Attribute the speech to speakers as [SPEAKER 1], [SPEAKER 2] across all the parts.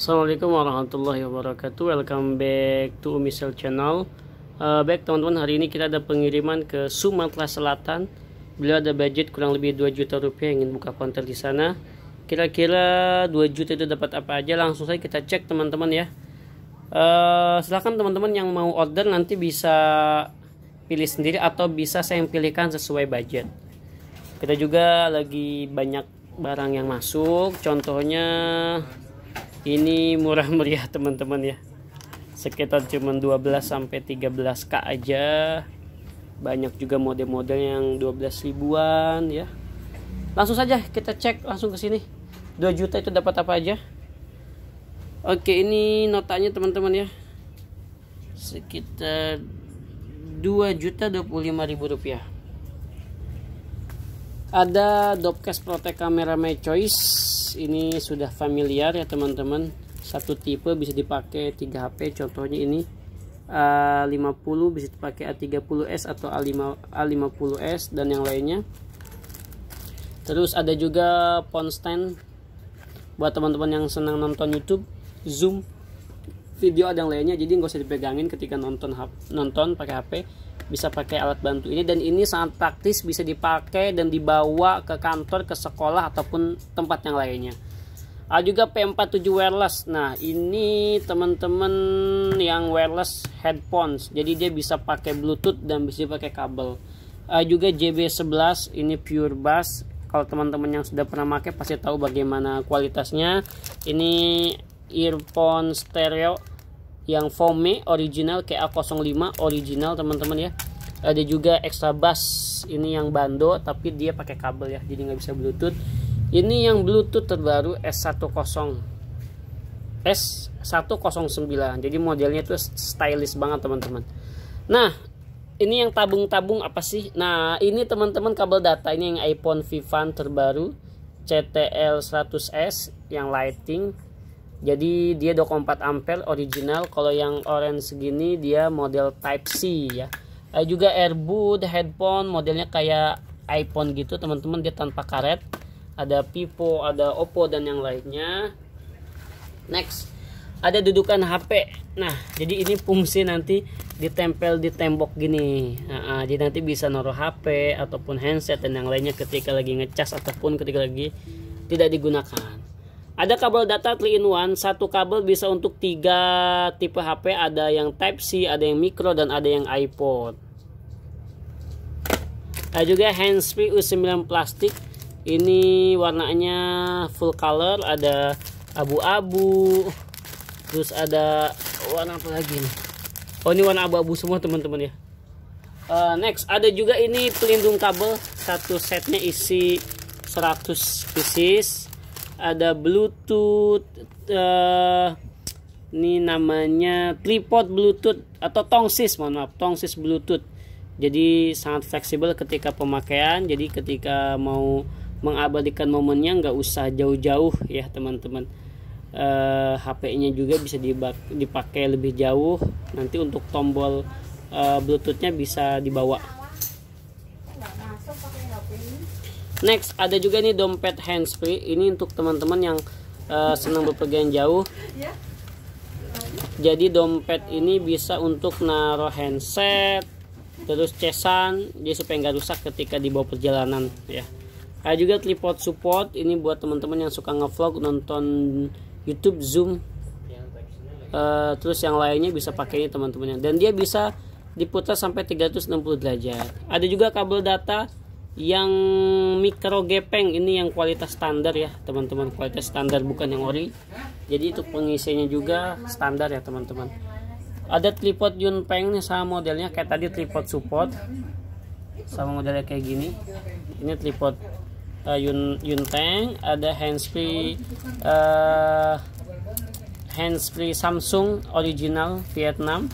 [SPEAKER 1] Assalamualaikum warahmatullahi wabarakatuh Welcome back to Umisel channel uh, Baik teman-teman hari ini kita ada pengiriman ke Sumatera Selatan Beliau ada budget kurang lebih 2 juta rupiah ingin buka konter di sana Kira-kira 2 juta itu dapat apa aja langsung saja kita cek teman-teman ya uh, Silahkan teman-teman yang mau order nanti bisa pilih sendiri atau bisa saya pilihkan sesuai budget Kita juga lagi banyak barang yang masuk contohnya ini murah meriah teman-teman ya sekitar cuma 12 sampai 13k aja banyak juga model-model yang 12 ribuan ya langsung saja kita cek langsung ke sini 2 juta itu dapat apa aja oke ini notanya teman-teman ya sekitar 2 juta 25 ribu rupiah ada Dopcast protek kamera My Choice ini sudah familiar ya teman-teman satu tipe bisa dipakai 3 HP contohnya ini A50 bisa dipakai A30S atau A5, A50S dan yang lainnya terus ada juga Pond Stand buat teman-teman yang senang nonton YouTube Zoom video ada yang lainnya jadi nggak usah dipegangin ketika nonton nonton pakai HP bisa pakai alat bantu ini dan ini sangat praktis bisa dipakai dan dibawa ke kantor ke sekolah ataupun tempat yang lainnya ada juga P47 wireless nah ini teman-teman yang wireless headphones jadi dia bisa pakai bluetooth dan bisa pakai kabel ada juga JB11 ini pure bass kalau teman-teman yang sudah pernah pakai pasti tahu bagaimana kualitasnya ini earphone stereo yang foamy original KA05 original teman-teman ya ada juga extra bass ini yang bando tapi dia pakai kabel ya jadi nggak bisa bluetooth ini yang bluetooth terbaru S10 S109 jadi modelnya itu stylish banget teman-teman nah ini yang tabung-tabung apa sih nah ini teman-teman kabel data ini yang iPhone Vivan terbaru CTL 100S yang lighting jadi dia 24 ampere original kalau yang orange segini dia model type C ya ada eh, juga earbud headphone modelnya kayak iPhone gitu teman-teman dia tanpa karet ada Vivo ada Oppo dan yang lainnya next ada dudukan HP nah jadi ini fungsi nanti ditempel di tembok gini nah, jadi nanti bisa naruh HP ataupun handset dan yang lainnya ketika lagi ngecas ataupun ketika lagi tidak digunakan ada kabel data 3-in-1, satu kabel bisa untuk tiga tipe HP, ada yang Type-C, ada yang micro, dan ada yang iPod. Ada juga handsfree U9 plastik, ini warnanya full color, ada abu-abu, terus ada warna apa lagi nih? Oh ini warna abu-abu semua teman-teman ya. Uh, next ada juga ini pelindung kabel, satu setnya isi 100 pieces ada Bluetooth uh, ini namanya tripod Bluetooth atau tongsis mohon maaf tongsis Bluetooth jadi sangat fleksibel ketika pemakaian jadi ketika mau mengabadikan momennya nggak usah jauh-jauh ya teman-teman uh, eh, HP-nya juga bisa dipakai lebih jauh nanti untuk tombol uh, Bluetooth-nya bisa dibawa Next ada juga nih dompet handsfree. Ini untuk teman-teman yang uh, senang berpergian jauh. Jadi dompet ini bisa untuk naruh handset, terus cesan, jadi supaya nggak rusak ketika dibawa perjalanan ya. Ada juga tripod support. Ini buat teman-teman yang suka ngevlog, nonton YouTube, Zoom, uh, terus yang lainnya bisa pakai ini teman-temannya. Dan dia bisa diputar sampai 360 derajat. Ada juga kabel data yang mikro gepeng ini yang kualitas standar ya teman-teman kualitas standar bukan yang ori jadi itu pengisinya juga standar ya teman-teman ada tripod Yunpeng nih sama modelnya kayak tadi tripod support sama modelnya kayak gini ini tripod uh, Yun Yunpeng ada handsfree uh, handsfree Samsung original Vietnam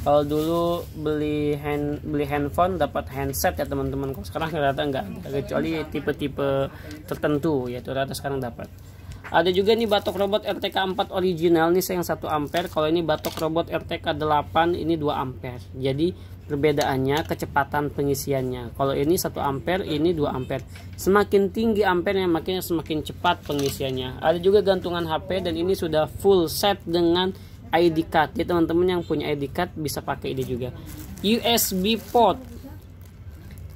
[SPEAKER 1] kalau dulu beli hand beli handphone dapat handset ya teman-teman kok sekarang ternyata enggak kecuali tipe-tipe tertentu ya rata sekarang dapat ada juga nih batok robot RTK 4 original nih saya yang satu ampere kalau ini batok robot RTK 8 ini 2 ampere jadi perbedaannya kecepatan pengisiannya kalau ini satu ampere ini 2 ampere semakin tinggi ampernya makin semakin cepat pengisiannya ada juga gantungan HP dan ini sudah full set dengan ID card ya teman-teman yang punya ID card bisa pakai ini juga USB port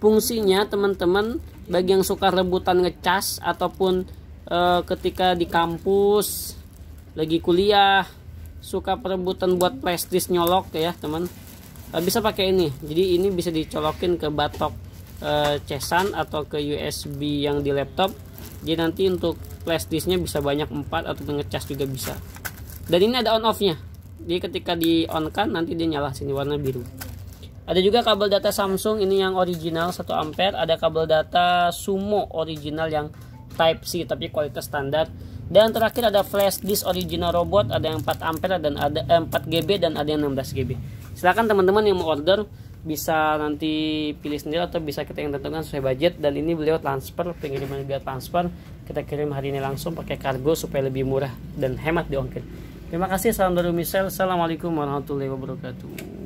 [SPEAKER 1] fungsinya teman-teman bagi yang suka rebutan ngecas ataupun e, ketika di kampus lagi kuliah suka perebutan buat plastis nyolok ya teman e, bisa pakai ini jadi ini bisa dicolokin ke batok e, cesan atau ke USB yang di laptop jadi nanti untuk flashdisknya bisa banyak 4 atau ngecas juga bisa dan ini ada on off nya jadi ketika di on kan nanti dia nyala sini warna biru ada juga kabel data Samsung ini yang original 1 ampere ada kabel data Sumo original yang Type C tapi kualitas standar dan terakhir ada flash disk original robot ada yang 4 ampere dan ada eh, 4 GB dan ada yang 16 GB silahkan teman-teman yang mau order bisa nanti pilih sendiri atau bisa kita yang tentukan sesuai budget dan ini beliau transfer pengiriman beliau transfer kita kirim hari ini langsung pakai kargo supaya lebih murah dan hemat di ongkir Terima kasih. Salam dari Michelle. Assalamualaikum warahmatullahi wabarakatuh.